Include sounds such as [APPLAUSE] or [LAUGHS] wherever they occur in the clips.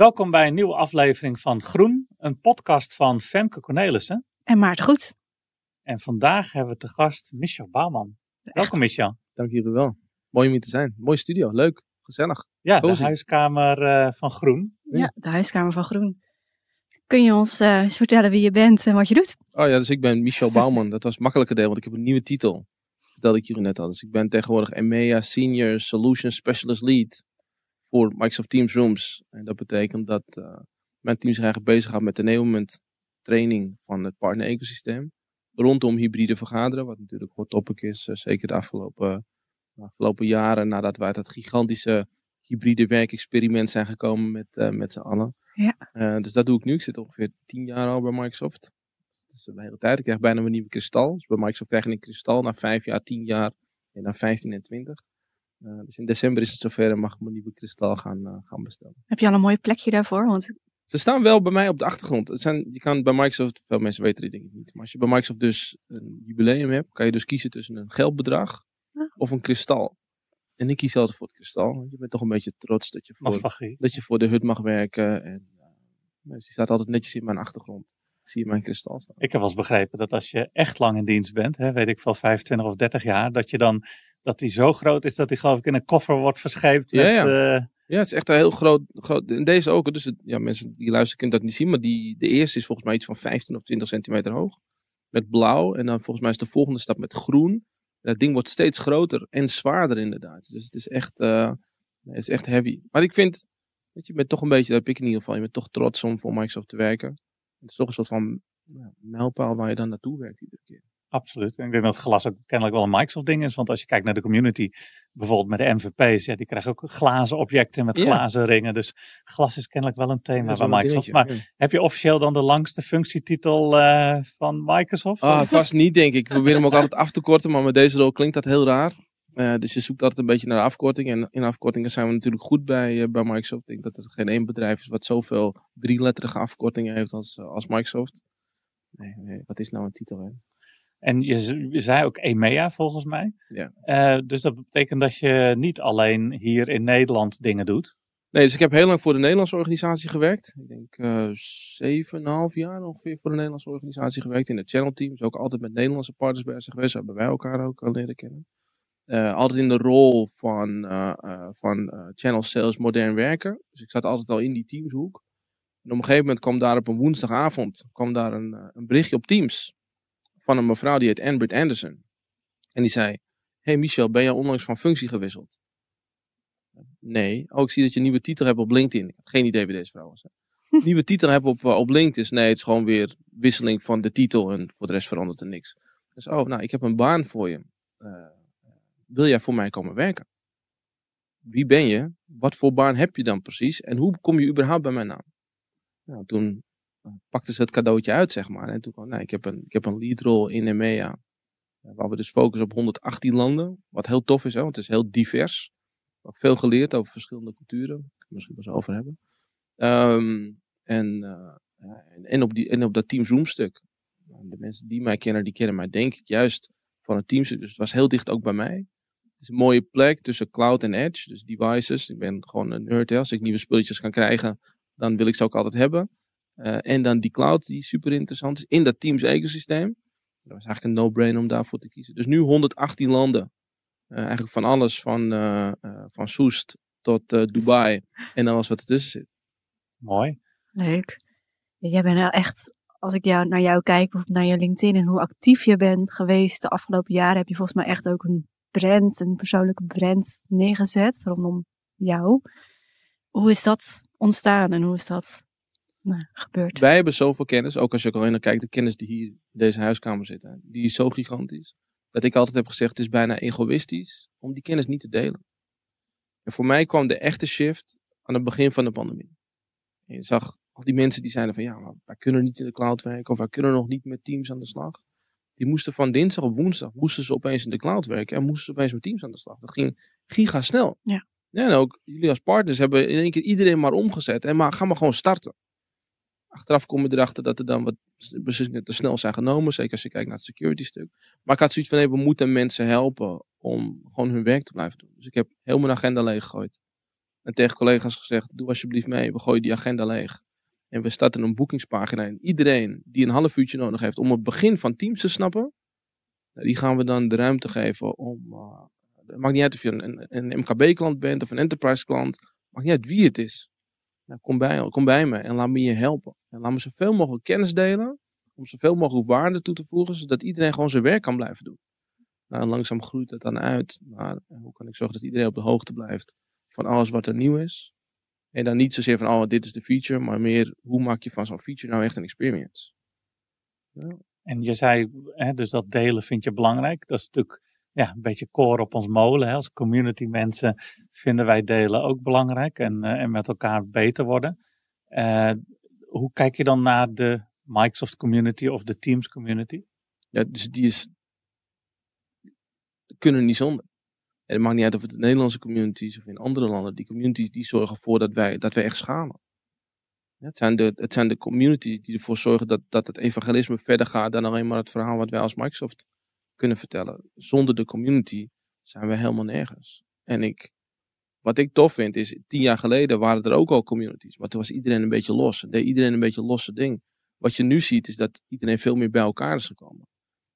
Welkom bij een nieuwe aflevering van Groen, een podcast van Femke Cornelissen. En Maarten Goed. En vandaag hebben we te gast Michel Bouwman. Welkom Michel. Dank jullie wel. Mooi om hier te zijn. Mooie studio, leuk, gezellig. Ja, de huiskamer eh, van Groen. Ja, de huiskamer van Groen. Kun je ons uh, eens vertellen wie je bent en wat je doet? Oh ja, dus ik ben Michel Bouwman. Dat was het makkelijke deel, want ik heb een nieuwe titel. Dat ik jullie net had. Dus ik ben tegenwoordig EMEA Senior Solution Specialist Lead voor Microsoft Teams Rooms. En dat betekent dat eh, mijn team zich eigenlijk gaat met de heel moment training van het partner-ecosysteem. Rondom hybride vergaderen, wat natuurlijk hot topic is, eh, zeker de afgelopen, eh, afgelopen jaren nadat wij uit dat gigantische hybride werkexperiment zijn gekomen met, met z'n allen. Ja. dus dat doe ik nu. Ik zit ongeveer tien jaar al bij Microsoft. Dus de hele tijd. Ik krijg bijna mijn nieuwe kristal. Dus bij Microsoft krijg je een kristal na vijf jaar, tien jaar en na vijftien en twintig. Eh, dus in december is het zover en mag ik mijn nieuwe kristal gaan, eh, gaan bestellen. Heb je al een mooi plekje daarvoor? Want... Ze staan wel bij mij op de achtergrond. Het zijn, je kan bij Microsoft, veel mensen weten die dingen niet, maar als je bij Microsoft dus een jubileum hebt, kan je dus kiezen tussen een geldbedrag of een kristal. En ik kies altijd voor het kristal. Want je bent toch een beetje trots dat je voor, dat je voor de hut mag werken. En, eh, dus staat altijd netjes in mijn achtergrond zie je mijn kristal staan. Ik heb wel eens begrepen dat als je echt lang in dienst bent, hè, weet ik veel, 25 of 30 jaar, dat je dan dat hij zo groot is dat hij geloof ik in een koffer wordt verscheept. Ja, met, ja. Eh, ja, het is echt een heel groot, groot deze ook. Dus ja, mensen die luisteren kunnen dat niet zien, maar die, de eerste is volgens mij iets van 15 of 20 centimeter hoog. Met blauw en dan volgens mij is de volgende stap met groen. dat ding wordt steeds groter en zwaarder inderdaad. Dus het is echt, eh, het is echt heavy. Maar ik vind, weet je, je toch een beetje, dat heb ik in ieder geval, je bent toch trots om voor Microsoft te werken. Het is toch een soort van ja, mijlpaal waar je dan naartoe werkt iedere keer absoluut. ik denk dat glas ook kennelijk wel een Microsoft-ding is. Want als je kijkt naar de community, bijvoorbeeld met de MVP's, ja, die krijgen ook glazen objecten met glazen ringen. Dus glas is kennelijk wel een thema van Microsoft. maar heb je officieel dan de langste functietitel eh, van Microsoft? Ah, vast niet, denk ik. Ik probeer hem ook [LAUGHS] altijd af te korten, maar met deze rol klinkt dat heel raar. Eh, dus je zoekt altijd een beetje naar de afkorting. En in afkortingen zijn we natuurlijk goed bij, eh, bij Microsoft. Ik denk dat er geen één bedrijf is wat zoveel drieletterige afkortingen heeft als, als Microsoft. Nee, nee, wat is nou een titel? Hè? En je, zei ook EMEA volgens mij. Ja. Eh, dus dat betekent dat je niet alleen hier in Nederland dingen doet. Nee, dus ik heb heel lang voor de Nederlandse organisatie gewerkt. Ik denk uh, eh, 7,5 jaar ongeveer voor de Nederlandse organisatie gewerkt. In het channel team. Dus ook altijd met Nederlandse partners bezig geweest. dat hebben wij elkaar ook al leren kennen. Eh, altijd in de rol van, van channel sales modern werken. Dus ik zat altijd al in die teamshoek. En op een gegeven moment kwam daar op een woensdagavond kwam daar een, een berichtje op Teams van een mevrouw die heet Ambert Anderson. En die zei, hey Michel, ben je onlangs van functie gewisseld? Nee. Oh, ik zie dat je een nieuwe titel hebt op LinkedIn. Ik had geen idee wie deze vrouw was. [LAUGHS] nieuwe titel heb op, eh, op LinkedIn. Nee, het is gewoon weer wisseling van de titel en voor de rest verandert er niks. Dus, oh, nou, ik heb een baan voor je. Eh, wil jij voor mij komen werken? Wie ben je? Wat voor baan heb je dan precies? En hoe kom je überhaupt bij mijn naam? Nou, toen pakte ze het cadeautje uit, zeg maar. En toen kwam, nou, ik heb een, ik heb een leadrol in EMEA. Eh, waar we dus focussen op 118 landen. Wat heel tof is, hè, want het is heel divers. Ik heb veel geleerd over verschillende culturen. Daar misschien wel eens over hebben. Ehm, eh, en, en, op die, en op dat Team Zoom-stuk. Nou, de mensen die mij kennen, die kennen mij denk ik juist van het Team. Dus het was heel dicht ook bij mij. Het is een mooie plek tussen cloud en edge. Dus devices. Ik ben gewoon een nerd. Als ik nieuwe spulletjes kan krijgen, dan wil ik ze ook altijd hebben. Eh, en dan die cloud die super interessant is in dat Teams ecosysteem. Dat was eigenlijk een no-brainer om daarvoor te kiezen. Dus nu 118 landen. Eh, eigenlijk van alles, van, eh, van Soest tot Dubai en alles wat ertussen zit. Mooi. Leuk. Jij bent nou echt, als ik jou, naar jou kijk, bijvoorbeeld naar je LinkedIn en hoe actief je bent geweest de afgelopen jaren, heb je volgens mij echt ook een brand, een persoonlijke brand neergezet rondom jou. Hoe is dat ontstaan en hoe is dat nou, gebeurt. Wij hebben zoveel kennis, ook als je al naar kijkt, de kennis die hier in deze huiskamer zit, die is zo gigantisch. Dat ik altijd heb gezegd, het is bijna egoïstisch om die kennis niet te delen. En voor mij kwam de echte shift aan het begin van de pandemie. je zag al die mensen die zeiden van ja, maar wij kunnen niet in de cloud werken of wij kunnen nog niet met teams aan de slag. Die moesten van dinsdag op woensdag moesten ze opeens in de cloud werken en moesten ze opeens met teams aan de slag. Dat ging giga snel. Ja. ja en ook jullie als partners hebben in één keer iedereen maar omgezet en maar, ga maar gewoon starten. Achteraf kom je erachter dat er dan wat beslissingen te snel zijn genomen. Zeker als je kijkt naar het security stuk. Maar ik had zoiets van, nee, we moeten mensen helpen om gewoon hun werk te blijven doen. Dus ik heb heel mijn agenda leeg gegooid. En tegen collega's gezegd, doe alsjeblieft mee, we gooien die agenda leeg. En we starten een boekingspagina. En iedereen die een half uurtje nodig heeft om het begin van Teams te snappen, nou, die gaan we dan de ruimte geven om. Eh, het maakt niet uit of je een, een MKB-klant bent of een enterprise-klant. Maakt niet uit wie het is. Nou, kom, bij, kom bij me en laat me je helpen. En laten we zoveel mogelijk kennis delen. Om zoveel mogelijk waarde toe te voegen. Zodat iedereen gewoon zijn werk kan blijven doen. Nou, langzaam groeit dat dan uit. Maar hoe kan ik zorgen dat iedereen op de hoogte blijft van alles wat er nieuw is? En dan niet zozeer van, oh, dit is de feature, maar meer hoe maak je van zo'n feature nou echt een experience? Ja. En je zei, hè, dus dat delen vind je belangrijk. Dat is natuurlijk ja, een beetje core op ons molen. Hè. Als community mensen vinden wij delen ook belangrijk en, eh, en met elkaar beter worden. Uh, hoe kijk je dan naar de Microsoft community of de Teams community? Ja, dus die is. kunnen niet zonder. En het maakt niet uit of het de Nederlandse communities of in andere landen. Die communities die zorgen ervoor dat wij, dat wij echt schalen. Ja, het, zijn de, het zijn de communities die ervoor zorgen dat, dat het evangelisme verder gaat dan alleen maar het verhaal wat wij als Microsoft kunnen vertellen. Zonder de community zijn we helemaal nergens. En ik wat ik tof vind is, tien jaar geleden waren er ook al communities. Maar toen was iedereen een beetje los. Deed iedereen een beetje losse ding. Wat je nu ziet is dat iedereen veel meer bij elkaar is gekomen.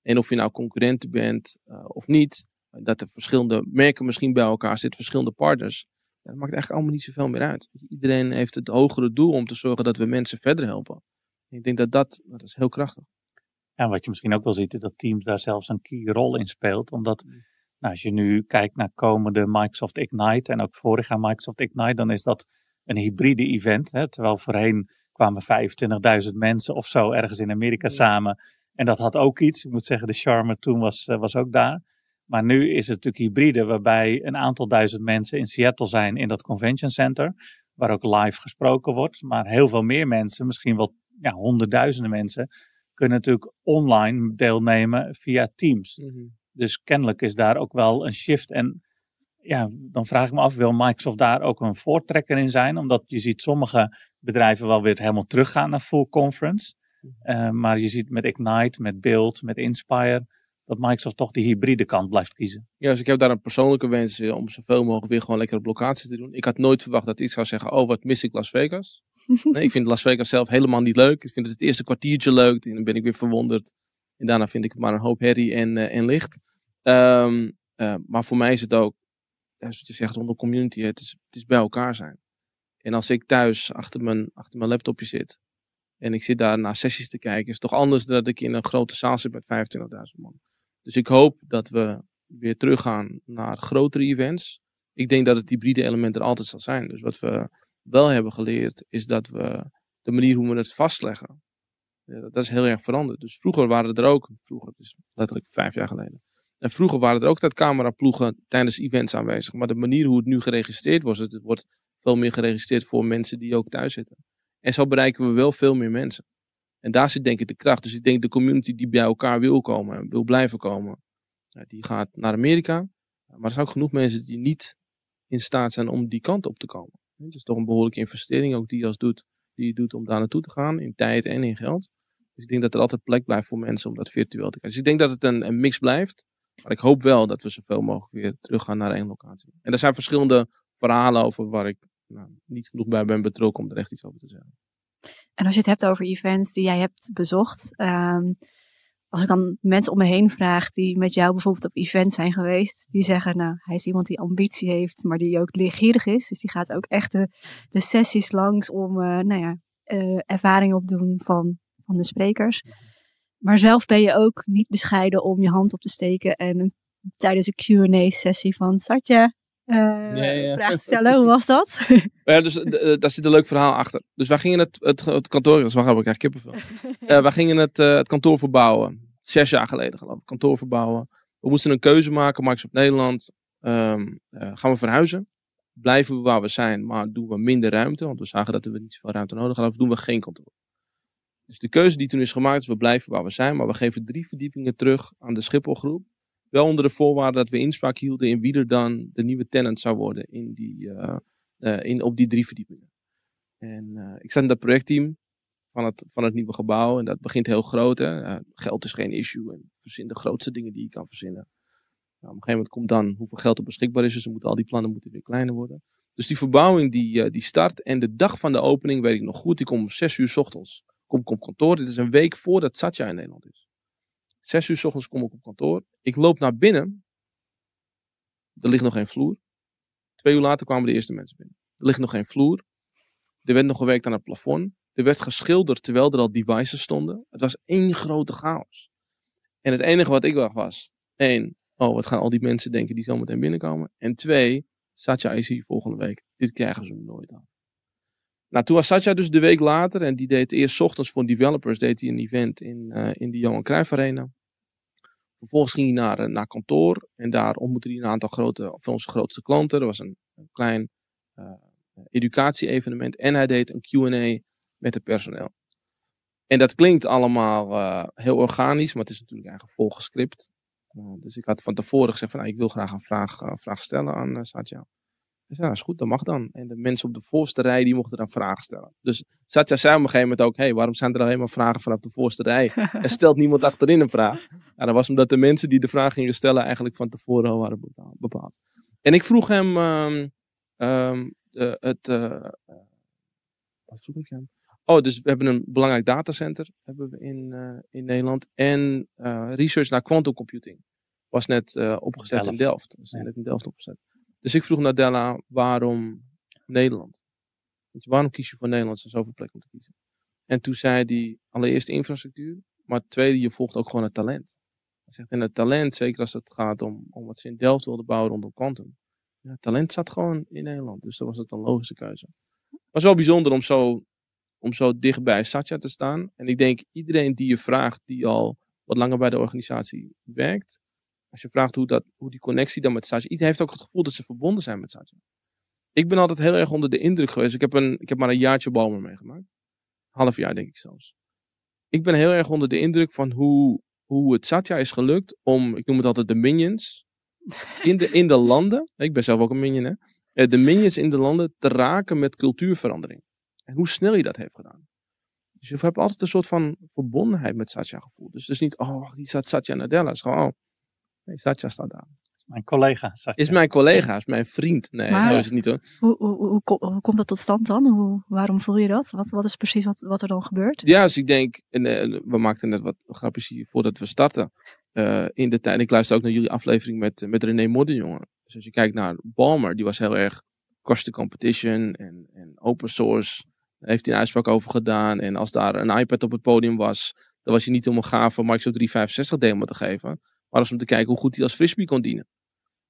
En of je nou concurrenten bent eh, of niet. Dat er verschillende merken misschien bij elkaar zitten. Verschillende partners. Ja, dat maakt eigenlijk allemaal niet zoveel meer uit. Iedereen heeft het hogere doel om te zorgen dat we mensen verder helpen. ik denk dat dat, dat is heel krachtig. En wat je misschien ook wel ziet, is dat Teams daar zelfs een key rol in speelt. Omdat mm. Nou, als je nu kijkt naar komende Microsoft Ignite en ook vorig Microsoft Ignite, dan is dat een hybride event. Hè? Terwijl voorheen kwamen 25.000 mensen of zo ergens in Amerika samen. En dat had ook iets. Ik moet zeggen, de charme toen was, eh, was ook daar. Maar nu is het natuurlijk hybride, waarbij een aantal duizend mensen in Seattle zijn in dat convention center, waar ook live gesproken wordt. Maar heel veel meer mensen, misschien wel ja, honderdduizenden mensen, kunnen natuurlijk online deelnemen via Teams. Mhm. Dus kennelijk is daar ook wel een shift. En ja, dan vraag ik me af, wil Microsoft daar ook een voortrekker in zijn? Omdat je ziet sommige bedrijven wel weer helemaal teruggaan naar full conference. Mhm. Eh, maar je ziet met Ignite, met Build, met Inspire, dat Microsoft toch die hybride kant blijft kiezen. Ja, dus ik heb daar een persoonlijke wens eh, om zoveel mogelijk weer gewoon lekker op locatie te doen. Ik had nooit verwacht dat iets zou zeggen, oh wat mis ik Las Vegas. [LAUGHS] Nee, ik vind Las Vegas zelf helemaal niet leuk. Ik vind het, het eerste kwartiertje leuk en dan ben ik weer verwonderd en daarna vind ik het maar een hoop herrie en, eh, en licht. Ehm, eh, maar voor mij is het ook, zoals je zegt, onder community. Het is, het is bij elkaar zijn. En als ik thuis achter mijn, achter mijn laptopje zit en ik zit daar naar sessies te kijken, is het toch anders dan dat ik in een grote zaal zit met 25.000 man. Dus ik hoop dat we weer teruggaan naar grotere events. Ik denk dat het hybride element er altijd zal zijn. Dus wat we wel hebben geleerd, is dat we de manier hoe we het vastleggen, dat is heel erg veranderd. Dus vroeger waren er ook, vroeger, dus letterlijk vijf jaar geleden. En vroeger waren er ook dat cameraploegen tijdens events aanwezig. Maar de manier hoe het nu geregistreerd wordt, het wordt veel meer geregistreerd voor mensen die ook thuis zitten. En zo bereiken we wel veel meer mensen. En daar zit denk ik de kracht. Dus ik denk de community die bij elkaar wil komen en wil blijven komen, die gaat naar Amerika. Maar er zijn ook genoeg mensen die niet in staat zijn om die kant op te komen. Het is dus toch een behoorlijke investering ook die als doet die je doet om daar naartoe te gaan, in tijd en in geld. Dus ik denk dat er altijd plek blijft voor mensen om dat virtueel te krijgen. Dus ik denk dat het een, een mix blijft. Maar ik hoop wel dat we zoveel mogelijk weer teruggaan naar één locatie. En er zijn verschillende verhalen over waar ik nou, niet genoeg bij ben betrokken om er echt iets over te zeggen. En als je het hebt over events die jij hebt bezocht, ehm, als ik dan mensen om me heen vraag die met jou bijvoorbeeld op events zijn geweest, die zeggen, nou, hij is iemand die ambitie heeft, maar die ook leergierig is. Dus die gaat ook echt de, de sessies langs om, uh, nou ja, uh, ervaring opdoen van, van de sprekers. Maar zelf ben je ook niet bescheiden om je hand op te steken en tijdens een Q&A-sessie van Satya, uh, eh, ja, Vraag stellen, hoe was dat? [LAUGHS] ja, dus daar zit een leuk verhaal achter. Dus wij gingen het, het, kantoor, dat dus ik eigenlijk kippenvel. Uh, [LAUGHS] wij gingen het, het kantoor verbouwen zes jaar geleden geloof ik, kantoor verbouwen. We moesten een keuze maken, Max op Nederland. Um, gaan we verhuizen? Blijven we waar we zijn, maar doen we minder ruimte? Want we zagen dat we niet zoveel ruimte nodig hadden. Of doen we geen kantoor? Dus de keuze die toen is gemaakt is, we blijven waar we zijn. Maar we geven drie verdiepingen terug aan de Schipholgroep. Wel onder de voorwaarde dat we inspraak hielden in wie er dan de nieuwe tenant zou worden in die, eh, eh, in, op die drie verdiepingen. En ik zat in dat projectteam van het, van het nieuwe gebouw. En dat begint heel groot. Hè? geld is geen issue. En verzin de grootste dingen die je kan verzinnen. Nou, op een gegeven moment komt dan hoeveel geld er beschikbaar is. Dus moeten, al die plannen moeten weer kleiner worden. Dus die verbouwing die, eh, die start. En de dag van de opening weet ik nog goed. Ik kom om 6 uur s ochtends. Kom ik op kantoor. Dit is een week voordat Satya in Nederland is. 6 uur s ochtends kom ik op kantoor. Ik loop naar binnen. Er ligt nog geen vloer. Twee uur later kwamen de eerste mensen binnen. Er ligt nog geen vloer. Er werd nog gewerkt aan het plafond. Er werd geschilderd terwijl er al devices stonden. Het was één grote chaos. En het enige wat ik dacht was: één, oh, wat gaan al die mensen denken die zometeen binnenkomen? En twee, Satya is hier volgende week. Dit krijgen ze nooit aan. Nou, toen was Satya dus de week later en die deed eerst ochtends voor developers deed hij een event in, uh, in de Johan Cruijff Arena. Vervolgens ging hij naar, eh, naar kantoor en daar ontmoette hij een aantal grote, van onze grootste klanten. Er was een, klein uh, educatie-evenement en hij deed een QA met het personeel. En dat klinkt allemaal eh, heel organisch, maar het is natuurlijk eigenlijk volgescript. Uh, dus ik had van tevoren gezegd van, nou, ik wil graag een vraag, eh, vraag stellen aan uh, Satya. Hij zei, nou, is goed, dat mag dan. En de mensen op de voorste rij, die mochten dan vragen stellen. Dus Satya zei op een gegeven moment ook, hey, waarom zijn er alleen maar vragen vanaf de voorste rij? Er [LAUGHS] stelt niemand achterin een vraag. Nou, dat was omdat de mensen die de vraag gingen stellen eigenlijk van tevoren al waren bepaald. En ik vroeg hem ehm, ehm, het... wat vroeg ik hem? Oh, dus we hebben een belangrijk datacenter hebben we in, eh, in Nederland. En uh, research naar quantum computing was net eh, opgezet in Delft. Dus ja. net in Delft opgezet. Dus ik vroeg naar Della, waarom Nederland? waarom kies je voor Nederland? Er zijn zoveel plekken om te kiezen. En toen zei hij, allereerst infrastructuur. Maar tweede, je volgt ook gewoon het talent. Hij zegt, en het talent, zeker als het gaat om, om wat ze in Delft wilden bouwen rondom quantum. Ja, talent zat gewoon in Nederland. Dus dat was het een logische keuze. het was wel bijzonder om zo om zo dicht bij Satya te staan. En ik denk iedereen die je vraagt, die al wat langer bij de organisatie werkt, als je vraagt hoe, dat, hoe die connectie dan met Satya, iedereen heeft ook het gevoel dat ze verbonden zijn met Satya. Ik ben altijd heel erg onder de indruk geweest. Ik heb, een, ik heb maar een jaartje Balmer meegemaakt. Half jaar denk ik zelfs. Ik ben heel erg onder de indruk van hoe, hoe het Satya is gelukt om, ik noem het altijd de minions, in de, in de landen, ik ben zelf ook een minion hè, eh, de minions in de landen te raken met cultuurverandering. En hoe snel je dat heeft gedaan. Dus je hebt altijd een soort van verbondenheid met Satya gevoeld. Dus het is niet, oh, die staat Satya Nadella. Het is gewoon, oh, nee, Satya staat daar. Is mijn collega. Satya. Is mijn collega, is mijn vriend. Nee, zo is het niet hoor. Hoe, hoe, hoe, komt dat tot stand dan? Hoe, waarom voel je dat? Wat, wat is precies wat, wat er dan gebeurt? Ja, dus ik denk, en, eh, we maakten net wat grappig hier voordat we starten. Eh, in de tijd, ik luister ook naar jullie aflevering met, met René Moddenjongen. Dus als je kijkt naar Balmer, die was heel erg the competition en, en open source heeft hij een uitspraak over gedaan. En als daar een iPad op het podium was, dan was hij niet om een gave Microsoft 365 demo te geven. Maar als om te kijken hoe goed hij als frisbee kon dienen.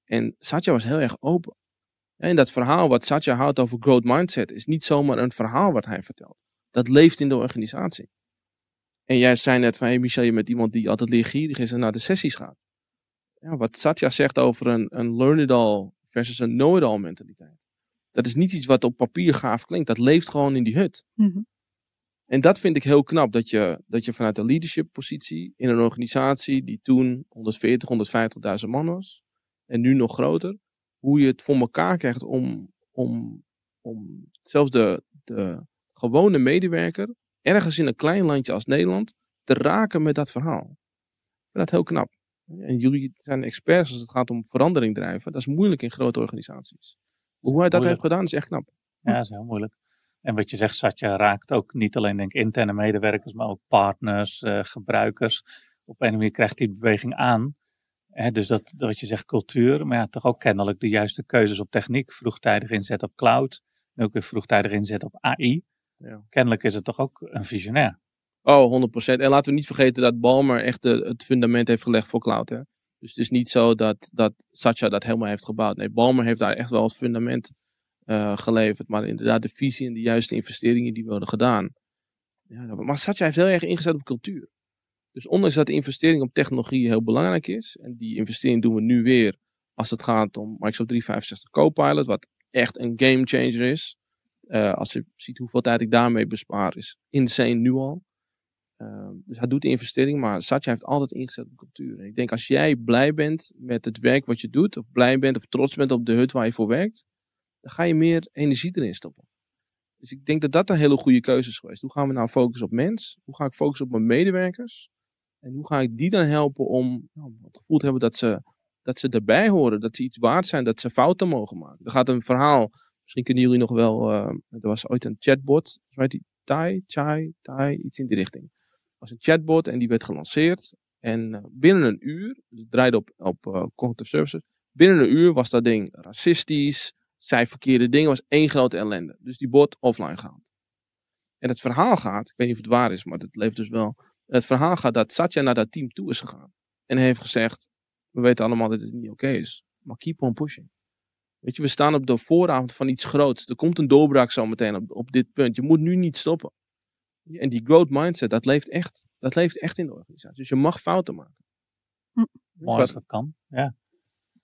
En Satya was heel erg open. En dat verhaal wat Satya houdt over growth mindset is niet zomaar een verhaal wat hij vertelt. Dat leeft in de organisatie. En jij zei net van, hey Michel, je bent iemand die altijd leergierig is en naar de sessies gaat. Ja, wat Satya zegt over een, een learn-it-all versus een know-it-all mentaliteit. Dat is niet iets wat op papier gaaf klinkt. Dat leeft gewoon in die hut. Mhm. En dat vind ik heel knap. Dat je, dat je vanuit een leadership positie in een organisatie die toen 140, 150.000 man was. En nu nog groter. Hoe je het voor elkaar krijgt om, om, om zelfs de, de gewone medewerker ergens in een klein landje als Nederland te raken met dat verhaal. Ik vind dat heel knap. En jullie zijn experts als het gaat om verandering drijven. Dat is moeilijk in grote organisaties. Hoe hij dat heeft gedaan is echt knap. Ja, dat is heel moeilijk. En wat je zegt, Satya raakt ook niet alleen denk interne medewerkers, maar ook partners, eh, gebruikers. Op een manier krijgt die beweging aan. dus dat, wat je zegt, cultuur, maar ja, toch ook kennelijk de juiste keuzes op techniek. Vroegtijdig inzet op cloud, en ook weer vroegtijdig inzet op AI. Ja. Kennelijk is het toch ook een visionair. Oh, 100%. En laten we niet vergeten dat Balmer echt het fundament heeft gelegd voor cloud. Hè? Dus het is niet zo dat, dat Sacha dat helemaal heeft gebouwd. Nee, Balmer heeft daar echt wel het fundament eh, geleverd. Maar inderdaad, de visie en de juiste investeringen die worden gedaan. Ja, maar Sacha heeft heel erg ingezet op cultuur. Dus ondanks dat de investering op technologie heel belangrijk is. En die investering doen we nu weer als het gaat om Microsoft 365 Copilot. Wat echt een game changer is. Eh, als je ziet hoeveel tijd ik daarmee bespaar, is insane nu al. Ehm, dus hij doet de investering, maar Satya heeft altijd ingezet op cultuur. En ik denk als jij blij bent met het werk wat je doet, of blij bent of trots bent op de hut waar je voor werkt, dan ga je meer energie erin stoppen. Dus ik denk dat dat een hele goede keuze is geweest. Hoe gaan we nou focussen op mens? Hoe ga ik focussen op mijn medewerkers? En hoe ga ik die dan helpen om nou, het gevoel te hebben dat ze, dat ze erbij horen, dat ze iets waard zijn, dat ze fouten mogen maken? Er gaat een verhaal, misschien kunnen jullie nog wel, eh, er was ooit een chatbot, volgens mij die Tai, Chai, Tai, iets in die richting was een chatbot en die werd gelanceerd. En eh, binnen een uur, dus het draaide op, op eh, Cognitive Services, binnen een uur was dat ding racistisch, zei verkeerde dingen, was één grote ellende. Dus die bot offline gehaald. En het verhaal gaat, ik weet niet of het waar is, maar dat leeft dus wel. Het verhaal gaat dat Satya naar dat team toe is gegaan. En heeft gezegd, we weten allemaal dat het niet oké is. Maar keep on pushing. Weet je, we staan op de vooravond van iets groots. Er komt een doorbraak zo meteen op, op dit punt. Je moet nu niet stoppen. En die growth mindset, dat leeft echt, dat leeft echt in de organisatie. Dus je mag fouten maken. Hm. Mooi als dat kan, ja.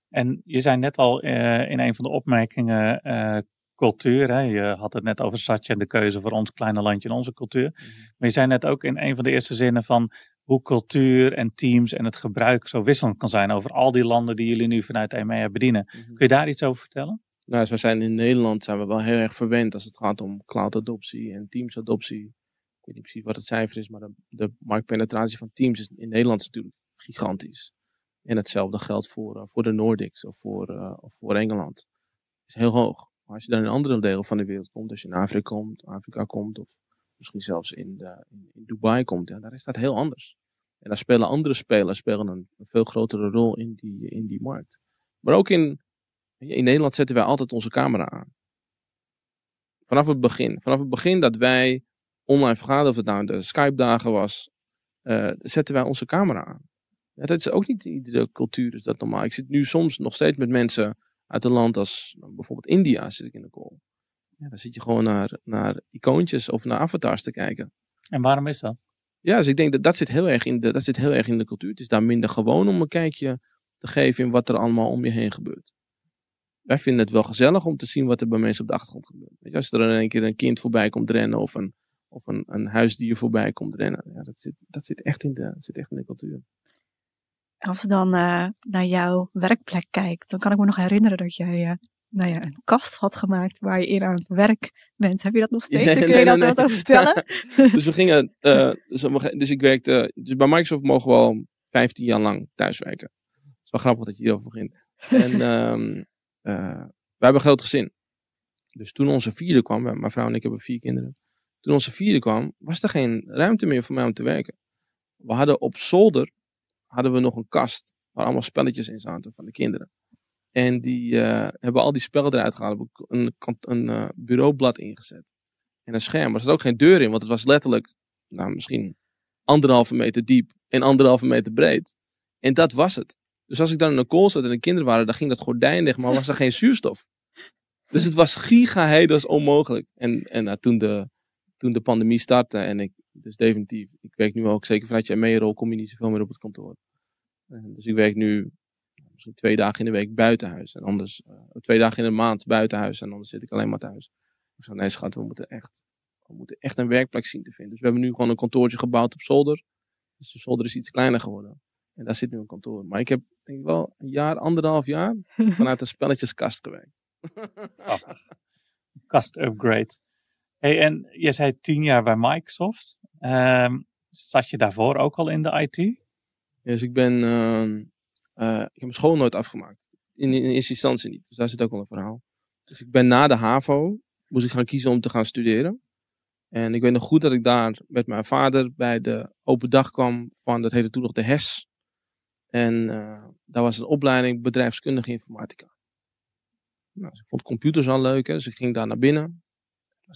En je zei net al eh, in een van de opmerkingen uh, cultuur. Hè? Je had het net over Satya en de keuze voor ons kleine landje en onze cultuur. Mhm. Maar je zei net ook in een van de eerste zinnen van hoe cultuur en teams en het gebruik zo wisselend kan zijn over al die landen die jullie nu vanuit EMEA bedienen. Mhm. Kun je daar iets over vertellen? Nou, zo zijn in Nederland zijn we wel heel erg verwend als het gaat om cloud adoptie en teams adoptie ik weet niet precies wat het cijfer is, maar de, de marktpenetratie van Teams is in Nederland is natuurlijk gigantisch. En hetzelfde geldt voor, eh, voor de Nordics of voor, uh, of voor Engeland. is heel hoog. Maar als je dan in andere delen van de wereld komt, als je in Afrika komt, Afrika komt of misschien zelfs in, de, in Dubai komt, ja, daar is dat heel anders. En daar spelen andere spelers spelen een, een veel grotere rol in die, in die markt. Maar ook in, in Nederland zetten wij altijd onze camera aan. Vanaf het begin. Vanaf het begin dat wij online vergaderen, of het nou de Skype-dagen was, eh, zetten wij onze camera aan. Ja, dat is ook niet iedere cultuur is dat normaal. Ik zit nu soms nog steeds met mensen uit een land als nou, bijvoorbeeld India zit ik in de call. Ja, dan zit je gewoon naar, naar icoontjes of naar avatars te kijken. En waarom is dat? Ja, dus ik denk dat dat zit, heel erg in de, dat zit heel erg in de cultuur. Het is daar minder gewoon om een kijkje te geven in wat er allemaal om je heen gebeurt. Wij vinden het wel gezellig om te zien wat er bij mensen op de achtergrond gebeurt. Als er in één keer een kind voorbij komt rennen of een of een, een huisdier voorbij komt rennen. Ja, dat, zit, dat zit, echt in de, zit echt in de cultuur. Als we dan eh, naar jouw werkplek kijkt, dan kan ik me nog herinneren dat jij eh, nou ja, een kast had gemaakt waar je in aan het werk bent. Heb je dat nog [LAUGHS] steeds? Kun je nee, daar wat over vertellen? [LAUGHS] dus we gingen, uh, dus, dus, ik werkte, dus bij Microsoft mogen we al 15 jaar lang thuiswerken. Het is wel grappig dat je hierover begint. En um, [LAUGHS] wij hebben een groot gezin. Dus toen onze vierde kwam, mijn vrouw en ik hebben vier kinderen. Toen onze vierde kwam, was er geen ruimte meer voor mij om te werken. We hadden op zolder hadden we nog een kast waar allemaal spelletjes in zaten van de kinderen. En die uh, hebben al die spellen eruit gehaald. Hebben een, een eh, bureaublad ingezet. En een scherm. er zat ook geen deur in, want het was letterlijk nou, misschien anderhalve meter diep en anderhalve meter breed. En dat was het. Dus als ik dan in een kool zat en de kinderen waren, dan ging dat gordijn dicht, maar was er geen [LAUGHS] zuurstof. Dus het was giga onmogelijk. En, en nou, toen de toen de pandemie startte. En ik, dus definitief, ik werk nu ook zeker vanuit je ME-rol, kom je niet zoveel meer op het kantoor. dus ik werk nu misschien twee dagen in de week buiten huis En anders, eh, twee dagen in de maand buiten huis En anders zit ik alleen maar thuis. Ik zei, nee schat, we moeten echt, we moeten echt een werkplek zien te vinden. Dus we hebben nu gewoon een kantoortje gebouwd op zolder. Dus de zolder is iets kleiner geworden. En daar zit nu een kantoor. Maar ik heb denk ik wel een jaar, anderhalf jaar [LAUGHS] vanuit een spelletjeskast gewerkt. Oh. Kast upgrade. Hey, en je zei tien jaar bij Microsoft. Ehm, zat je daarvoor ook al in de IT? dus ik ben. Ehm, eh, ik heb mijn school nooit afgemaakt. In, in eerste instantie niet. Dus daar zit ook al een verhaal. Dus ik ben na de HAVO. moest ik gaan kiezen om te gaan studeren. En ik weet nog goed dat ik daar met mijn vader bij de open dag kwam van, dat heette toen nog de HES. En eh, daar was een opleiding bedrijfskundige informatica. Nou, ik vond computers al leuk, hè, dus ik ging daar naar binnen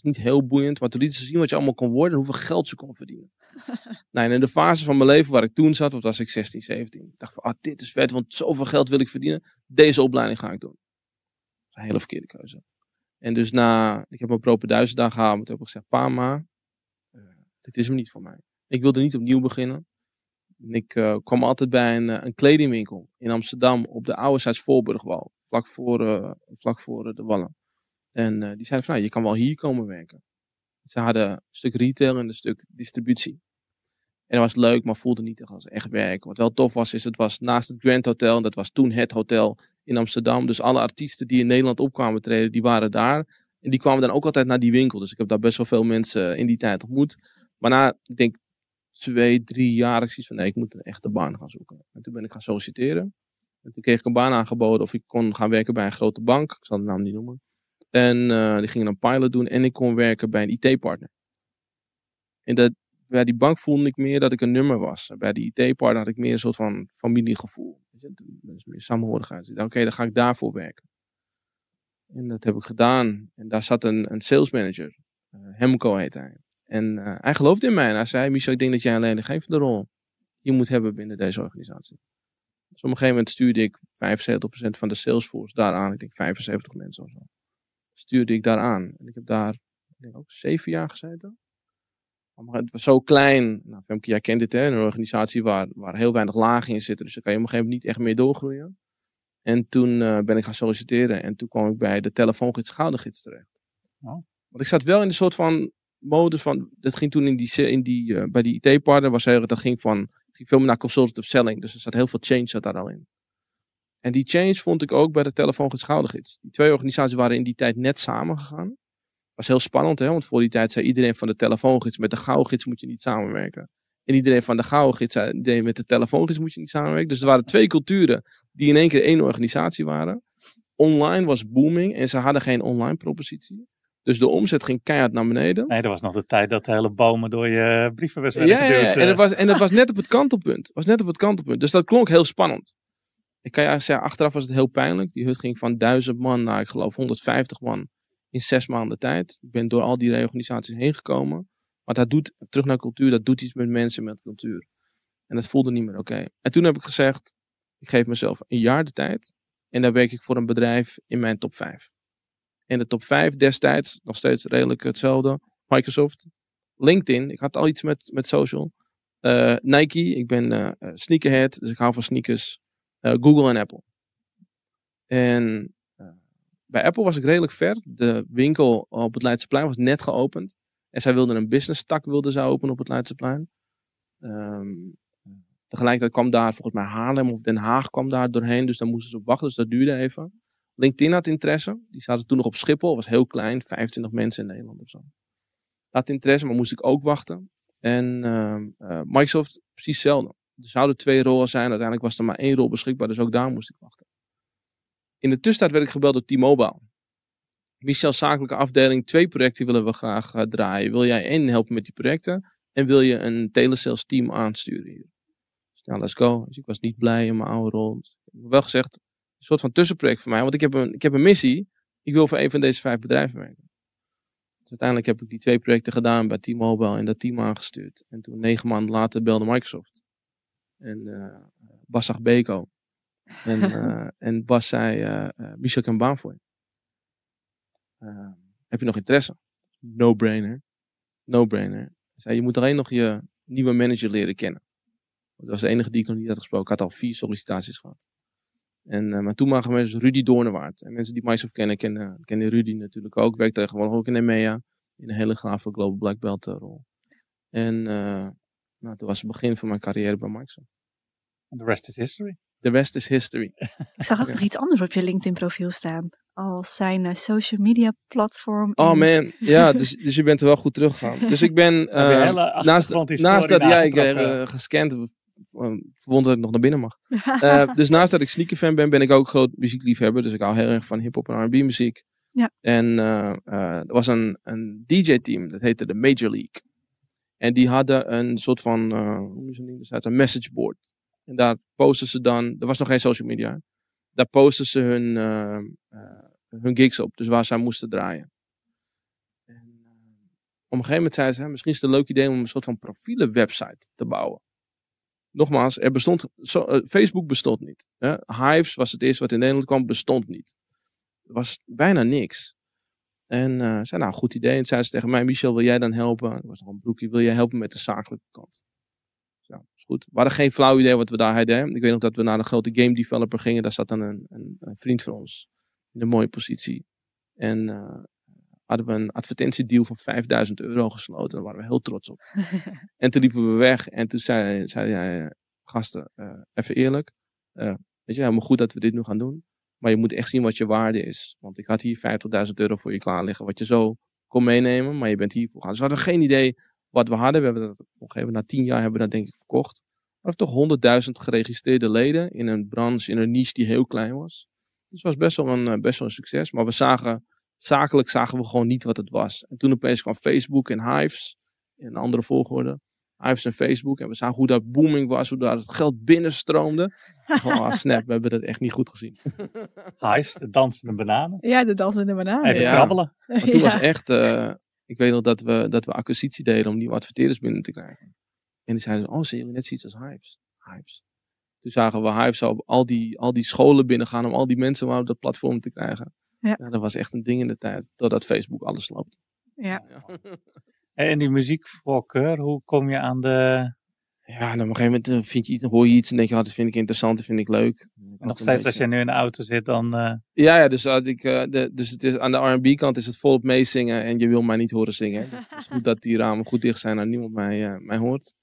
was niet heel boeiend, maar toen lieten ze zien wat je allemaal kon worden en hoeveel geld ze kon verdienen. [LAUGHS] nou, en in de fase van mijn leven waar ik toen zat, dat was ik 16, 17, ik dacht van, ah, dit is vet, want zoveel geld wil ik verdienen. Deze opleiding ga ik doen. een hele verkeerde keuze. En dus na, ik heb mijn proper duizend dagen gehaald, en toen heb ik gezegd, pa, ma, eh, dit is hem niet voor mij. Ik wilde niet opnieuw beginnen. Ik eh, kwam altijd bij een, eh, een, kledingwinkel in Amsterdam op de oude Voorburgwal, vlak voor, vlak voor de Wallen. En eh, die zeiden van, nou, je kan wel hier komen werken. Ze hadden een stuk retail en een stuk distributie. En dat was leuk, maar voelde niet echt als echt werk. Wat wel tof was, is het was naast het Grand Hotel. Dat was toen het hotel in Amsterdam. Dus alle artiesten die in Nederland opkwamen treden, die waren daar. En die kwamen dan ook altijd naar die winkel. Dus ik heb daar best wel veel mensen eh, in die tijd ontmoet. Maar na, ik denk, twee, drie jaar, ik van, nee, ik moet een echte baan gaan zoeken. En toen ben ik gaan solliciteren. En toen kreeg ik een baan aangeboden of ik kon gaan werken bij een grote bank. Ik zal de naam niet noemen. En eh, die gingen een pilot doen en ik kon werken bij een IT-partner. En dat, bij die bank voelde ik meer dat ik een nummer was. Bij die IT-partner had ik meer een soort van familiegevoel. Dat is meer samenhorigheid. Oké, dan ga ik daarvoor werken. En dat heb ik gedaan. En daar zat een, een sales manager. Eh, Hemco heet hij. En eh, hij geloofde in mij. En hij zei, Michel, ik denk dat jij alleen de rol je moet hebben binnen deze organisatie. Dus op een gegeven moment stuurde ik 75% van de salesforce daaraan. Ik denk 75 mensen of zo stuurde ik daar aan. En ik heb daar denk ook zeven jaar gezeten. het was zo klein. Nou, Femke, jij kent dit, hè? Een organisatie waar, waar heel weinig lagen in zitten. Dus daar kan je op een gegeven moment niet echt meer doorgroeien. En toen eh, ben ik gaan solliciteren. En toen kwam ik bij de telefoongids Gouden terecht. Oh. Want ik zat wel in een soort van modus van... Dat ging toen in die, in die, eh, bij die IT-partner. Was dat ging van ging veel meer naar consultative selling. Dus er zat heel veel change zat daar al in. En die change vond ik ook bij de Telefoongids Die twee organisaties waren in die tijd net samengegaan. Was heel spannend, hè? want voor die tijd zei iedereen van de Telefoongids met de gauwgids moet je niet samenwerken. En iedereen van de gauwgids zei iedereen met de Telefoongids moet je niet samenwerken. Dus er waren twee culturen die in één keer één organisatie waren. Online was booming en ze hadden geen online propositie. Dus de omzet ging keihard naar beneden. Nee, dat was nog de tijd dat de hele bomen door je brieven werden ja, Ja, en eh. het was, en het was net op het kantelpunt. was net op het kantelpunt. Dus dat klonk heel spannend. Ik kan je zeggen, achteraf was het heel pijnlijk. Die hut ging van 1000 man naar, ik geloof, 150 man in zes maanden tijd. Ik ben door al die reorganisaties heen gekomen. Maar dat doet, terug naar cultuur, dat doet iets met mensen, met cultuur. En dat voelde niet meer oké. En toen heb ik gezegd, ik geef mezelf een jaar de tijd. En dan werk ik voor een bedrijf in mijn top 5. En de top 5 destijds, nog steeds redelijk hetzelfde. Microsoft, LinkedIn, ik had al iets met, met social. Eh, Nike, ik ben eh, eh, sneakerhead, dus ik hou van sneakers. Eh, Google en Apple. En eh, bij Apple was ik redelijk ver. De winkel op het Leidseplein was net geopend. En zij wilden een business tak wilden ze openen op het Leidseplein. Um, ehm, tegelijkertijd kwam daar volgens mij Haarlem of Den Haag kwam daar doorheen. Dus daar moesten ze op wachten. Dus dat duurde even. LinkedIn had interesse. Die zaten toen nog op Schiphol. Was heel klein. 25 mensen in Nederland of zo. Had interesse, maar moest ik ook wachten. En ehm, eh, Microsoft precies hetzelfde. Er zouden twee rollen zijn. Uiteindelijk was er maar één rol beschikbaar. Dus ook daar moest ik wachten. In de tussentijd werd ik gebeld door T-Mobile. Michel, zakelijke afdeling, twee projecten willen we graag eh, draaien. Wil jij één helpen met die projecten? En wil je een telesales team aansturen hier? Dus nou, let's go. Dus ik was niet blij in mijn oude rol. Dus, ik heb wel gezegd, een soort van tussenproject voor mij. Want ik heb een, ik heb een missie. Ik wil voor één van deze vijf bedrijven werken. Dus uiteindelijk heb ik die twee projecten gedaan bij T-Mobile en dat team aangestuurd. En toen negen maanden later belde Microsoft en uh, Bas zag Beko. En, uh, [LAUGHS] en Bas zei, uh, Michel, ik heb een baan voor je. Ehm, heb je nog interesse? No-brainer. No-brainer. Hij zei, je moet alleen nog je nieuwe manager leren kennen. Dat was de enige die ik nog niet had gesproken. Ik had al vier sollicitaties gehad. En toen maken we dus Rudy Doornwaard. En mensen die Microsoft kennen, kennen, kennen Rudy natuurlijk ook. werkte tegenwoordig ook in EMEA. In een hele grave Global Black Belt rol. En, nou, dat was het begin van mijn carrière bij Microsoft. And the rest is history. The rest is history. [LAUGHS] Ik zag ook nog iets anders op je LinkedIn profiel staan. Als zijn eh, social media platform. Oh man, ja, [LAUGHS] dus, dus je bent er wel goed teruggegaan. Dus ik ben [LAUGHS] eh, naast, dat jij ja, uh, eh, gescand, verwonderd dat ik nog naar binnen mag. dus naast dat ik sneaker fan ben, ben ik ook groot muziekliefhebber. Dus ik hou heel erg van hip-hop en RB muziek. Ja. En er was een, een DJ-team, dat heette de Major League. En die hadden een soort van, uh, hoe is het ding? een messageboard. En daar posten ze dan, er was nog geen social media. Daar posten ze hun, eh, eh, hun gigs op, dus waar zij moesten draaien. En op een gegeven moment zei ze, misschien is het een leuk idee om een soort van profielenwebsite te bouwen. Nogmaals, er bestond, Facebook bestond niet. Hè? Hives was het eerste wat in Nederland kwam, bestond niet. Er was bijna niks. En uh, zei, nou, goed idee. En zei ze tegen mij, Michel, wil jij dan helpen? Dat was nog een broekje, wil jij helpen met de zakelijke kant? Ja, is goed. We hadden geen flauw idee wat we daar deden. Ik weet nog dat we naar een grote game developer gingen. Daar zat dan een, een, een vriend van ons in een mooie positie. En eh, hadden we een advertentiedeal van 5000 euro gesloten. Daar waren we heel trots op. [LAUGHS] en toen liepen we weg. En toen zei, zei gasten, eh, even eerlijk. weet je, helemaal goed dat we dit nu gaan doen. Maar je moet echt zien wat je waarde is. Want ik had hier 50.000 euro voor je klaar liggen, wat je zo kon meenemen, maar je bent hiervoor gaan. Dus we hadden geen idee wat we hadden. We hebben dat op na tien jaar, hebben we dat denk ik verkocht. We toch 100.000 geregistreerde leden in een branche, in een niche die heel klein was. Dus het was best wel een, eh, best wel een succes. Maar we zagen, zakelijk zagen we gewoon niet wat het was. En toen opeens kwam Facebook en Hives en andere volgorde en Facebook. En we zagen hoe dat booming was, hoe daar het geld binnenstroomde. oh, snap, we hebben dat echt niet goed gezien. Ives, [LAUGHS] de dansende bananen. Ja, de dansende bananen. Even ja. krabbelen. [LAUGHS] Maar toen was echt, eh, ik weet nog dat we, dat we acquisitie deden om nieuwe adverteerders binnen te krijgen. En die zeiden, oh, ze je net zoiets als Hives. Hives. Toen zagen we Hives al, die, al die scholen binnengaan om al die mensen maar op dat platform te krijgen. Ja. dat was echt een ding in de tijd, totdat Facebook alles loopt. ja. En die muziekvoorkeur, hoe kom je aan de... Ja, nou, op een gegeven moment eh, vind je iets, hoor je iets en denk je, oh, dat vind ik interessant, dat vind ik leuk. nog steeds als je nu in de auto zit, dan... Eh, ja, ja, dus, ik, eh, de, dus het is, aan de R&B kant is het volop meezingen en je wil mij niet horen zingen. [LAUGHS] het is goed dat die ramen goed dicht zijn en niemand mij, mij hoort.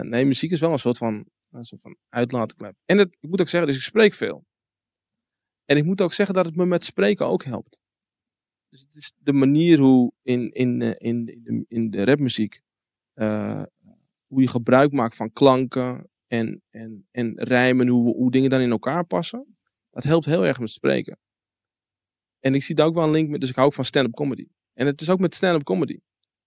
nee, muziek is wel een soort van, een soort van uitlaatklep. En het, ik moet ook zeggen, dus ik spreek veel. En ik moet ook zeggen dat het me met spreken ook helpt. Dus het is de manier hoe in, in, eh, in, in, de, in de rapmuziek, eh, hoe je gebruik maakt van klanken en, en, en rijmen, hoe, hoe dingen dan in elkaar passen. Dat helpt heel erg met spreken. En ik zie daar ook wel een link met, dus ik hou ook van stand-up comedy. En het is ook met stand-up comedy.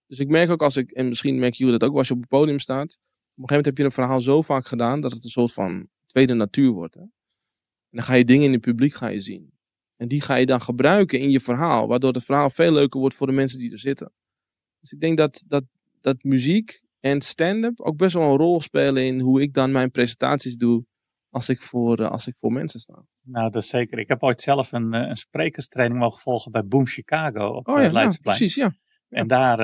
Dus ik merk ook als ik, en misschien merk jullie dat ook als je op het podium staat, op een gegeven moment heb je een verhaal zo vaak gedaan dat het een soort van tweede natuur wordt. Hè? En dan ga je dingen in het publiek ga je zien. En die ga je dan gebruiken in je verhaal, waardoor het verhaal veel leuker wordt voor de mensen die er zitten. Dus ik denk dat, dat, dat muziek en stand-up ook best wel een rol spelen in hoe ik dan mijn presentaties doe als ik voor, eh, als ik voor mensen sta. Nou, dat is zeker. Ik heb ooit zelf een, eh, een sprekerstraining mogen volgen bij Boom Chicago op oh, ja, het eh, Leidseplein. Ja, precies, ja. En daar,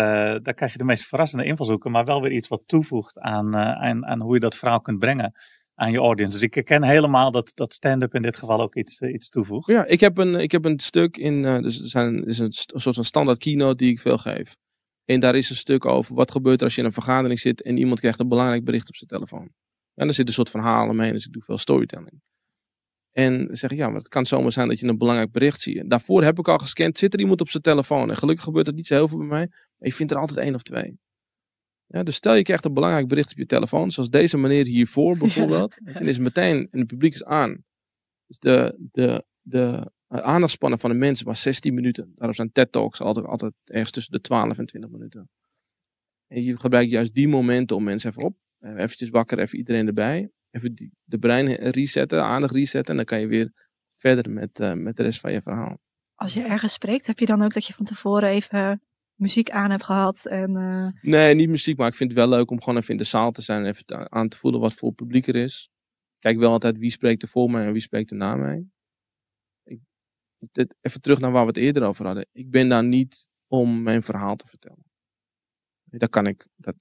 daar krijg je de meest verrassende invalshoeken, maar wel weer iets wat toevoegt aan, aan, aan hoe je dat verhaal kunt brengen aan je audience. Dus ik herken helemaal dat, dat stand-up in dit geval ook iets, eh, iets toevoegt. Ja, ik heb een, ik heb een stuk in, uh, dus er zijn, is een, soort van standaard keynote die ik veel geef. En daar is een stuk over wat gebeurt er als je in een vergadering zit en iemand krijgt een belangrijk bericht op zijn telefoon. En er zit een soort van verhaal omheen, dus ik doe veel storytelling. En ik, ja, maar het kan zomaar zijn dat je een belangrijk bericht ziet. Daarvoor heb ik al gescand, zit er iemand op zijn telefoon? En gelukkig gebeurt dat niet zo heel veel bij mij, maar ik vind er altijd één of twee. Ja, dus stel je krijgt een belangrijk bericht op je telefoon, zoals deze manier hiervoor [LAUGHS] bijvoorbeeld. en is meteen, en het publiek is aan. Dus de, de, de aandachtspannen van de mensen was 16 minuten. Daarom zijn TED-talks altijd, altijd ergens tussen de 12 en 20 minuten. En je gebruikt juist die momenten om mensen even op, eventjes wakker, even iedereen erbij. Even de brein resetten, aandacht resetten. En dan kan je weer verder met, eh, met de rest van je verhaal. Als je ergens spreekt, heb je dan ook dat je van tevoren even muziek aan heb gehad. En, eh, Nee, niet muziek, maar ik vind het wel leuk om gewoon even in de zaal te zijn en even aan te voelen wat voor publiek er is. Kijk wel altijd wie spreekt er voor mij en wie spreekt er na mij. Ik, dit, even terug naar waar we het eerder over hadden. Ik ben daar niet om mijn verhaal te vertellen. Daar kan ik, dat,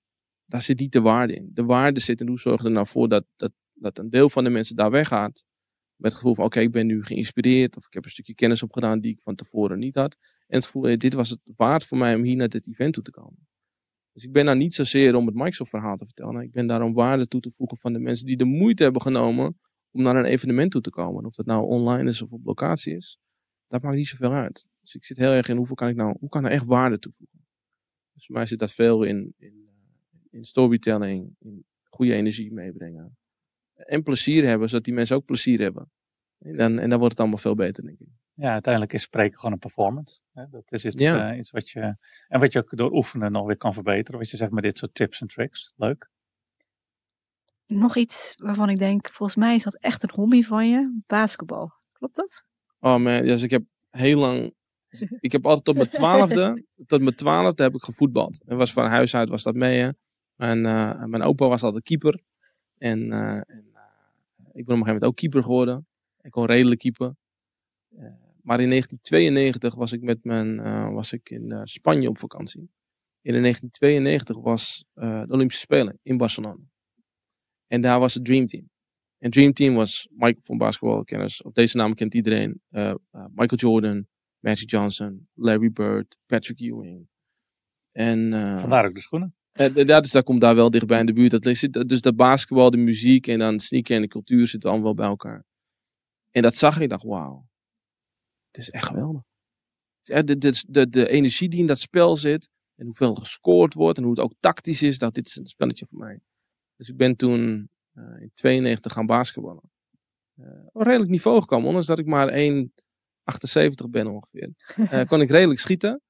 daar zit niet de waarde in. De waarde zit in hoe zorg je er nou voor dat, dat, dat een deel van de mensen daar weggaat. Met het gevoel van, oké, ik ben nu geïnspireerd. Of ik heb een stukje kennis opgedaan die ik van tevoren niet had. En het gevoel, dit was het waard voor mij om hier naar dit event toe te komen. Dus ik ben daar niet zozeer om het Microsoft-verhaal te vertellen. Ik ben daar om waarde toe te voegen van de mensen die de moeite hebben genomen om naar een evenement toe te komen. Of dat nou online is of op locatie is. Dat maakt niet zoveel uit. Dus ik zit heel erg in hoeveel kan ik nou, hoe kan ik nou echt waarde toevoegen. Dus voor mij zit dat veel in, in, in storytelling, in goede energie meebrengen en plezier hebben, zodat die mensen ook plezier hebben. En dan, en dan wordt het allemaal veel beter, denk ik. Ja, uiteindelijk is spreken gewoon een performance. Dat is iets, eh, iets wat je. En wat je ook door oefenen nog weer kan verbeteren. Wat je zegt met dit soort tips en tricks. Leuk. Nog iets waarvan ik denk, volgens mij is dat echt een hobby van je. Basketbal. Klopt dat? Oh man, dus ik heb heel lang. [LAUGHS] Ik heb altijd tot mijn twaalfde, tot mijn twaalfde heb ik gevoetbald. En was van huis uit was dat mee. Hè? Mijn, eh, mijn opa was altijd keeper. En, en eh, ik ben op een gegeven moment ook keeper geworden. Ik kon redelijk keeper. Eh, maar in 1992 was ik, met mijn, eh, was ik in eh, Spanje op vakantie. in 1992 was de Olympische Spelen in Barcelona. En daar was het Dream Team. En Dream Team was Michael van basketbalkennis. Op deze naam kent iedereen. Michael Jordan, Magic Johnson, Larry Bird, Patrick Ewing. En, Vandaar ook de schoenen. Eh, dus dat komt daar wel dichtbij in de buurt. Dat dus de basketbal, de muziek en dan sneaker en de cultuur zitten allemaal wel bij elkaar. En dat zag ik, dacht, wauw. Het is echt geweldig. De, de, de, energie die in dat spel zit. En hoeveel er gescoord wordt. En hoe het ook tactisch is. Dat dit is een spelletje voor mij. Dus ik ben toen eh, in 92 gaan basketballen. Uh, redelijk niveau gekomen. Ondanks dat ik maar 1,78 ben ongeveer. [LAUGHS] kon ik redelijk schieten.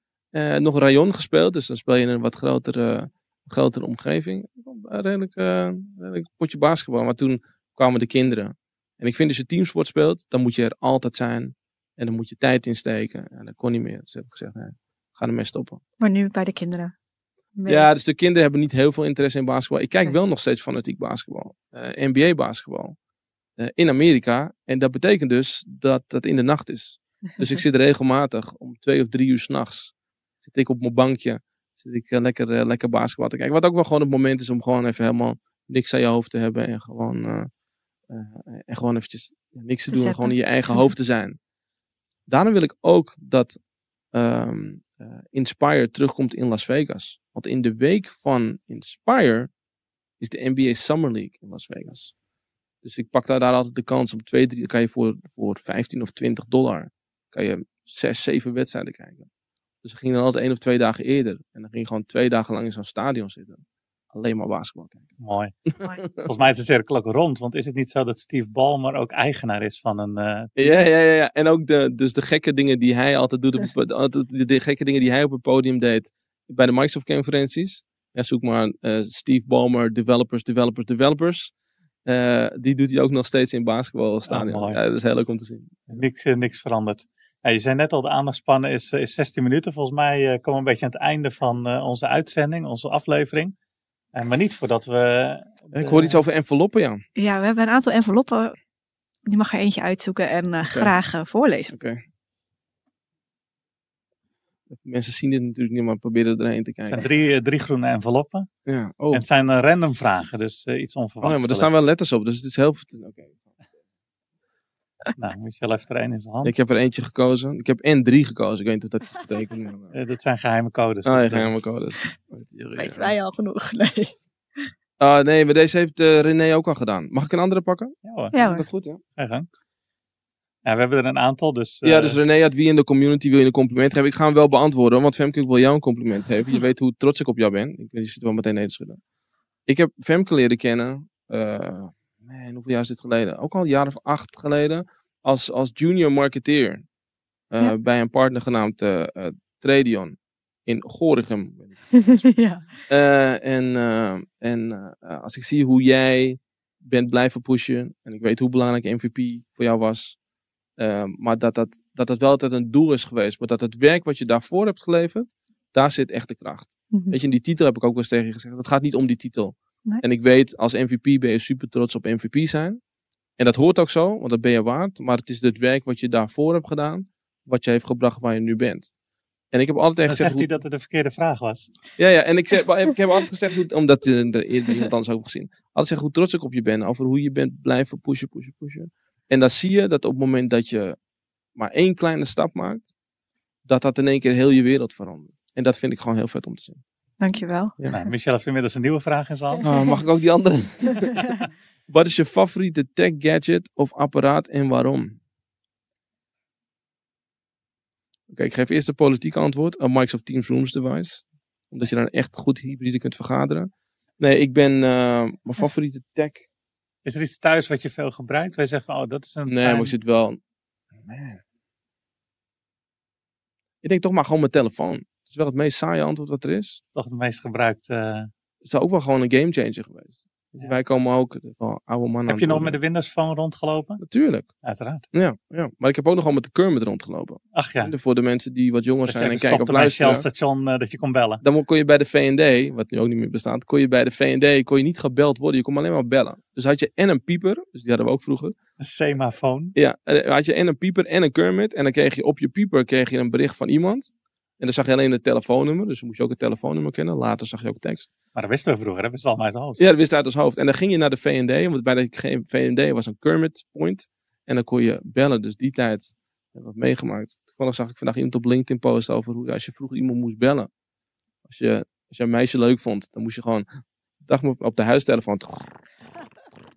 nog een rayon gespeeld. Dus dan speel je in een wat grotere grotere omgeving. redelijk, uh, redelijk potje basketbal. Maar toen kwamen de kinderen. En ik vind als je teamsport speelt, dan moet je er altijd zijn. En dan moet je tijd insteken. En dat kon niet meer. Dus heb ik gezegd, nee, ga ermee stoppen. Maar nu bij de kinderen? Ja, dus de kinderen hebben niet heel veel interesse in basketbal. Ik kijk wel nog steeds fanatiek basketbal. Eh, NBA basketbal. Eh, in Amerika. En dat betekent dus dat dat in de nacht is. Dus ik zit [LAUGHS] regelmatig om twee of drie uur s'nachts. Zit ik op mijn bankje Zit ik eh, lekker, eh, lekker basketbal te kijken. Wat ook wel gewoon het moment is om gewoon even helemaal niks aan je hoofd te hebben. En gewoon, eh, en gewoon eventjes niks te doen. En gewoon in je eigen hoofd te zijn. Daarom wil ik ook dat ehm, Inspire terugkomt in Las Vegas. Want in de week van Inspire is de NBA Summer League in Las Vegas. Dus ik pak daar, daar altijd de kans om twee, drie. Dan kan je voor, voor 15 of 20 dollar kan je zes, zeven wedstrijden kijken. Dus ze gingen dan altijd één of twee dagen eerder. En dan ging je gewoon twee dagen lang in zo'n stadion zitten. Alleen maar basketbal kijken. Mooi. [LAUGHS] Volgens mij is de cirkel ook rond. Want is het niet zo dat Steve Ballmer ook eigenaar is van een... Eh, ja, ja, ja, ja. En ook de, dus de gekke dingen die hij altijd doet. Op, [LAUGHS] de, de, gekke dingen die hij op het podium deed. Bij de Microsoft-conferenties. Ja, zoek maar eh, Steve Ballmer, developers, developers, developers. Eh, die doet hij ook nog steeds in basketbalstadion. Ah, oh, ja, dat is heel leuk om te zien. Niks, niks veranderd je zei net al, de aandachtspannen is, eh, is 16 minuten. Volgens mij uh, komen we een beetje aan het einde van eh, onze uitzending, onze aflevering. maar niet voordat we... Ik hoor iets over enveloppen, Jan. Ja, we hebben een aantal enveloppen. Je mag er eentje uitzoeken en graag voorlezen. Oké. Mensen zien dit natuurlijk niet, maar proberen erin te kijken. Het zijn drie, drie groene enveloppen. Ja, oh. En het zijn random vragen, dus iets onverwachts. Oh maar er staan wel letters op, dus het is heel... Oké, [LAUGHS] nou, moet je wel even er één in zijn hand. Ik heb er eentje gekozen. Ik heb N3 gekozen. Ik weet niet of dat betekent. [LAUGHS] Eh, dat zijn geheime codes. Oh, geheime codes. Weet wij al genoeg. [LAUGHS] Nee. Ah, nee, maar deze heeft eh, René ook al gedaan. Mag ik een andere pakken? Ja hoor. Dat is goed, ja. Ga gang. Ja, we hebben er een aantal, dus... Ja, eh, dus René had wie in de community wil je een compliment geven? Ik ga hem wel beantwoorden, want Femke, wil jou een compliment geven. Je weet hoe trots ik op jou ben. Ik, je zit wel meteen nee te schudden. Ik heb Femke leren kennen man, hoeveel jaar is dit geleden? Ook al een jaar of acht geleden. Als, als junior marketeer. Eh, bij een partner genaamd uh, eh, eh, Tradion. In Gorinchem. [LAUGHS] ja. en en als ik zie hoe jij bent blijven pushen. En ik weet hoe belangrijk MVP voor jou was. maar dat dat, dat dat wel altijd een doel is geweest. Maar dat het werk wat je daarvoor hebt geleverd. Daar zit echt de kracht. Mhm. Weet je, in die titel heb ik ook wel eens tegen je gezegd. Het gaat niet om die titel. En ik weet, als MVP ben je super trots op MVP zijn. En dat hoort ook zo, want dat ben je waard. Maar het is het werk wat je daarvoor hebt gedaan, wat je heeft gebracht waar je nu bent. En ik heb altijd Dan gezegd. zegt hij dat het een verkeerde vraag was. Ja, ja. En ik, zeg, ik heb altijd gezegd, omdat er eerder iemand anders ook gezien. Altijd zeg hoe trots ik op je ben. Over hoe je bent blijven pushen, pushen, pushen. En dan zie je dat op het moment dat je maar één kleine stap maakt, dat dat in één keer heel je wereld verandert. En dat vind ik gewoon heel vet om te zien. Dankjewel. Ja. Nou, Michel heeft inmiddels een nieuwe vraag in zijn hand. Ah, mag ik ook die andere? [LAUGHS] Wat is je favoriete tech gadget of apparaat en waarom? Oké, ik geef eerst een politiek antwoord. Een Microsoft Teams Rooms device. Omdat je dan echt goed hybride kunt vergaderen. Nee, ik ben eh, mijn favoriete tech. Is er iets thuis wat je veel gebruikt? Wij zeggen, oh, dat is een. Nee, maar ik zit wel. Oh, man. Ik denk toch maar gewoon mijn telefoon is wel het meest saaie antwoord wat er is. Het is toch het meest gebruikte. Eh, het is ook wel gewoon een game changer geweest. Dus Wij komen ook oude mannen. Heb je nog met de Windows Phone rondgelopen? Natuurlijk. Uiteraard. Ja, ja, maar ik heb ook nogal met de Kermit rondgelopen Ach ja. En voor de mensen die wat jonger zijn en kijken op luisteren. Bij station eh, dat je kon bellen. Dan kon je bij de VND wat nu ook niet meer bestaat, kon je bij de VND kon je niet gebeld worden. Je kon alleen maar bellen. Dus had je en een pieper, dus die hadden we ook vroeger. Een semafoon. Ja, eh, had je en een pieper en een Kermit. En dan kreeg je op je pieper kreeg je een bericht van iemand. En dan zag je alleen het telefoonnummer, dus je moest je ook het telefoonnummer kennen. Later zag je ook tekst. Maar dat wisten we vroeger, dat wist al allemaal uit ons hoofd. Ja, dat wist uit ons hoofd. En dan ging je naar de VND, want bij de VND was een Kermit Point. En dan kon je bellen, dus die tijd hebben we meegemaakt. Toen zag ik vandaag iemand op LinkedIn posten over hoe als je vroeger iemand moest bellen. Als je, als je een meisje leuk vond, dan moest je gewoon, dag op de huistelefoon. [LAUGHS]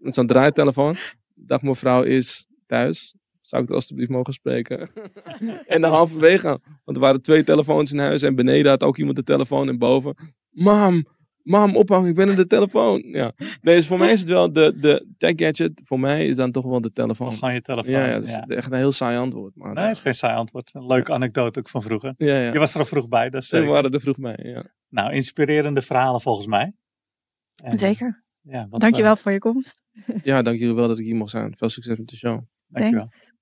Met zo'n draaitelefoon. Dag mevrouw is thuis. Zou ik het alstublieft mogen spreken? [LAUGHS] en dan halverwege, want er waren twee telefoons in huis en beneden had ook iemand de telefoon en boven. Mam, mam, ophang! ik ben in de telefoon. Ja. Nee, dus voor mij is het wel de, de tech gadget, voor mij is dan toch wel de telefoon. gewoon je telefoon. Ja, ja dat is echt een heel saai antwoord. Maar, nee, dat is geen saai antwoord. Een leuke anekdote ook van vroeger. Je was er al vroeg bij, dat is waren er vroeg bij, Nou, inspirerende verhalen volgens mij. En, zeker. Eh, ja, want, dankjewel eh, voor je komst. Ja, dank jullie wel dat ik hier mocht zijn. Veel succes met de show. Dankjewel.